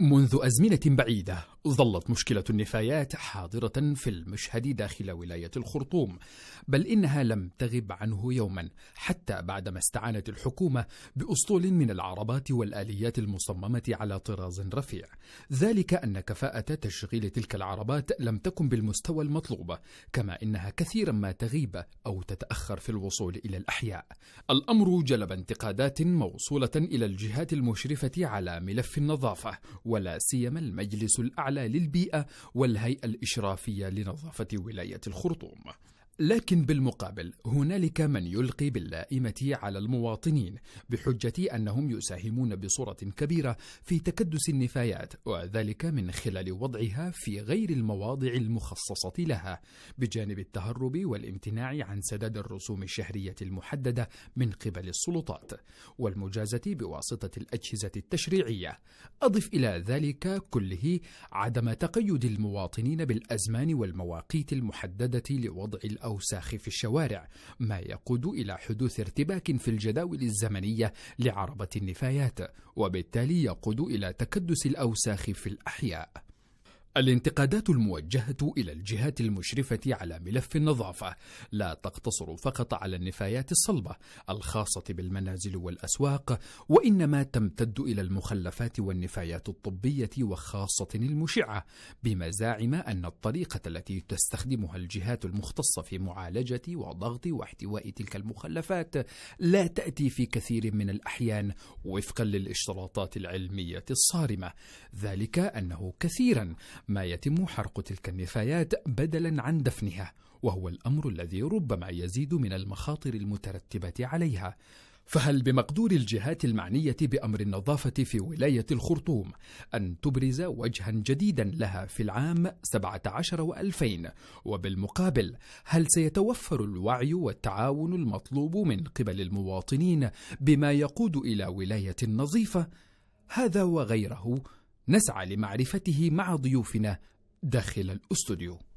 منذ أزمنة بعيدة ظلت مشكلة النفايات حاضرة في المشهد داخل ولاية الخرطوم، بل إنها لم تغب عنه يوما حتى بعدما استعانت الحكومة بأسطول من العربات والآليات المصممة على طراز رفيع، ذلك أن كفاءة تشغيل تلك العربات لم تكن بالمستوى المطلوب، كما إنها كثيرا ما تغيب أو تتأخر في الوصول إلى الأحياء. الأمر جلب انتقادات موصولة إلى الجهات المشرفة على ملف النظافة، ولا سيما المجلس الأعلى للبيئة والهيئة الإشرافية لنظافة ولاية الخرطوم لكن بالمقابل هنالك من يلقي باللائمة على المواطنين بحجة أنهم يساهمون بصورة كبيرة في تكدس النفايات وذلك من خلال وضعها في غير المواضع المخصصة لها بجانب التهرب والامتناع عن سداد الرسوم الشهرية المحددة من قبل السلطات والمجازة بواسطة الأجهزة التشريعية أضف إلى ذلك كله عدم تقيد المواطنين بالأزمان والمواقيت المحددة لوضع الأ الأوساخ في الشوارع ما يقود إلى حدوث ارتباك في الجداول الزمنية لعربة النفايات وبالتالي يقود إلى تكدس الأوساخ في الأحياء الانتقادات الموجهة إلى الجهات المشرفة على ملف النظافة لا تقتصر فقط على النفايات الصلبة الخاصة بالمنازل والأسواق، وإنما تمتد إلى المخلفات والنفايات الطبية وخاصة المشعة، بمزاعم أن الطريقة التي تستخدمها الجهات المختصة في معالجة وضغط واحتواء تلك المخلفات لا تأتي في كثير من الأحيان وفقا للاشتراطات العلمية الصارمة، ذلك أنه كثيرا ما يتم حرق تلك النفايات بدلا عن دفنها وهو الامر الذي ربما يزيد من المخاطر المترتبه عليها فهل بمقدور الجهات المعنيه بامر النظافه في ولايه الخرطوم ان تبرز وجها جديدا لها في العام 17 و2000 وبالمقابل هل سيتوفر الوعي والتعاون المطلوب من قبل المواطنين بما يقود الى ولايه نظيفه هذا وغيره نسعى لمعرفته مع ضيوفنا داخل الاستوديو